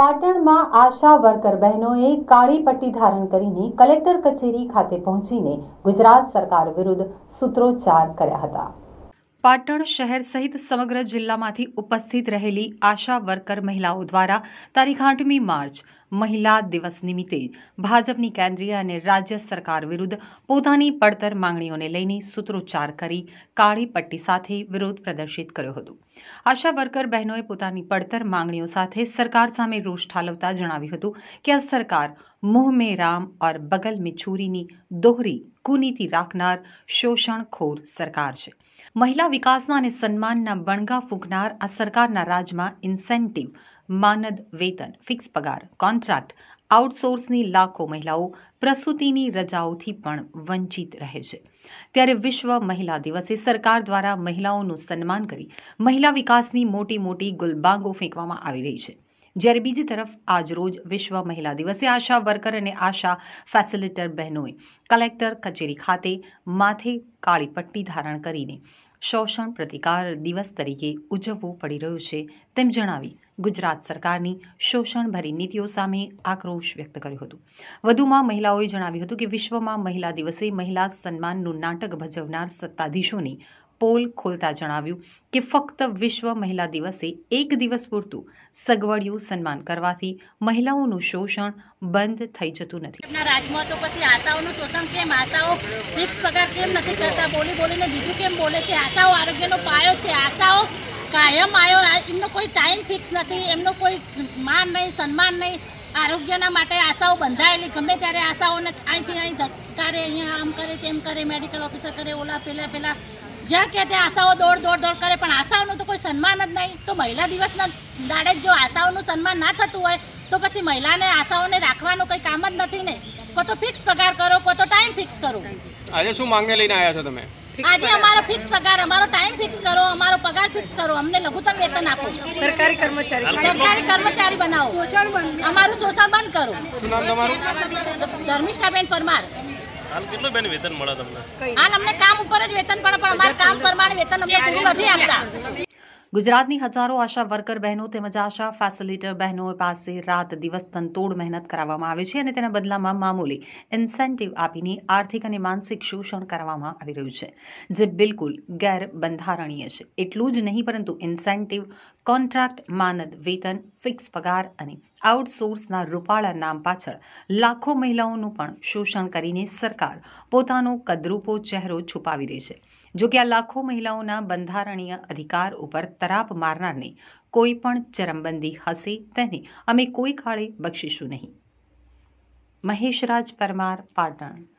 પાટણમાં આશા વર્કર બહેનોએ કાળી પટ્ટી ધારણ કરીને કલેક્ટર કચેરી ખાતે પહોંચીને ગુજરાત સરકાર વિરુદ્ધ સૂત્રોચ્ચાર કર્યા હતા પાટણ શહેર સહિત સમગ્ર જિલ્લામાંથી ઉપસ્થિત રહેલી આશા વર્કર મહિલાઓ દ્વારા તારીખ આઠમી માર્ચ મહિલા દિવસ નિમિત્તે ભાજપની કેન્દ્રીય અને રાજ્ય સરકાર વિરુદ્ધ પોતાની પડતર માંગણીઓને લઈને સૂત્રોચ્ચાર કરી કાળી પટ્ટી સાથે વિરોધ પ્રદર્શિત કર્યો હતો આશા વર્કર બહેનોએ પોતાની પડતર માંગણીઓ સાથે સરકાર સામે રોષ ઠાલવતા જણાવ્યું હતું કે આ સરકાર મોહ મેં રામ ઓર બગલ મેં છુરીની દોહરી કુનીતિ રાખનાર શોષણખોર સરકાર છે મહિલા વિકાસના અને સન્માનના બણગા ફૂંકનાર આ સરકારના રાજમાં ઇન્સેન્ટિવ માનદ વેતન ફિક્સ પગાર કોન્ટ્રાક્ટ આઉટસોર્સની લાખો મહિલાઓ પ્રસૂતિની રજાઓથી પણ વંચિત રહે છે ત્યારે વિશ્વ મહિલા દિવસે સરકાર દ્વારા મહિલાઓનું સન્માન કરી મહિલા વિકાસની મોટી મોટી ગુલબાંગો ફેંકવામાં આવી રહી છે જ્યારે બીજી તરફ આજરોજ વિશ્વ મહિલા દિવસે આશા વર્કર અને આશા ફેસિલિટર બહેનોએ કલેક્ટર કચેરી ખાતે માથે કાળી પટ્ટી ધારણ કરીને શોષણ પ્રતિકાર દિવસ તરીકે ઉજવવો પડી રહ્યો છે તેમ જણાવી ગુજરાત સરકારની શોષણભરી નીતિઓ સામે આક્રોશ વ્યક્ત કર્યો હતો વધુમાં મહિલાઓએ જણાવ્યું હતું કે વિશ્વમાં મહિલા દિવસે મહિલા સન્માનનું નાટક ભજવનાર સત્તાધીશોની પોલ ખોલતા જણાવ્યું કે ફક્ત વિશ્વ મહિલા દિવસે એક દિવસ પૂરતું સગવડિયું સન્માન કરવાથી મહિલાઓનું શોષણ બંધ થઈ જતું નથી રાજમાં તો પછી આશાઓનું શોષણ કેમ આશાઓ ફિક્સ પગાર કેમ નથી કરતા બોલી બોલીને બીજું કેમ બોલે છે આશાઓ આરોગ્યનો પાયો છે આશાઓ કાયમ આવ્યો એમનો કોઈ ટાઈમ ફિક્સ નથી એમનો કોઈ માન નહીં સન્માન નહીં આરોગ્યના માટે આશાઓ બંધાયેલી ગમે ત્યારે આશાઓને અહીંથી અહીં ધક્કારે અહીંયા આમ કરે તેમ કરે મેડિકલ ઓફિસર કરે ઓલા પેલા પહેલાં જ્યાં કે ત્યાં આશાઓ દોડ દોડ દોડ કરે પણ આશાઓનું તો કોઈ સન્માન જ નહીં તો મહિલા દિવસના દાડે જો આશાઓનું સન્માન ના થતું હોય તો પછી મહિલાને આશાઓને રાખવાનું કંઈ કામ જ નથી ને કો તો ફિક્સ પગાર કરો કો તો ટાઈમ ફિક્સ કરો આજે શું માંગને લઈને આવ્યા છો તમે આજે અમારો ફિક્સ પગાર અમારો ટાઈમ ફિક્સ કરો અમારો પગાર ફિક્સ કરો અમને લઘુત્તમ વેતન આપો સરકારી કર્મચારી સરકારી કર્મચારી બનાવો શોષણ બંધ અમારું શોષણ બંધ કરો શું નામ તમારું ધર્મિષ્ઠાબેન પરમાર હાલ કેટલું બેન વેતન મળે તમને હાલ અમને કામ ઉપર જ વેતન પડે પણ અમારે ગુજરાતની હજારો આશા વર્કર બહેનો તેમજ આશા ફેસિલિટર બહેનો પાસે રાત દિવસ તનતોડ મહેનત કરાવવામાં આવે છે અને તેના બદલામાં મામૂલી ઇન્સેન્ટિવ આપીને આર્થિક અને માનસિક શોષણ કરવામાં આવી રહ્યું છે જે બિલકુલ ગેરબંધારણીય છે એટલું જ નહીં પરંતુ ઇન્સેન્ટિવ કોન્ટ્રાક્ટ માનદ વેતન ફિક્સ પગાર અને આઉટસોર્સના રૂપાળા નામ પાછળ લાખો મહિલાઓનું પણ શોષણ કરીને સરકાર પોતાનો કદરૂપો ચહેરો છુપાવી રહી છે જોકે આ લાખો મહિલાઓના બંધારણીય અધિકાર ઉપર તરાપ મારનારને કોઈ પણ ચરમબંધી હશે તેને અમે કોઈ કાળે બક્ષીશું નહીં મહેશરાજ પરમાર પાટણ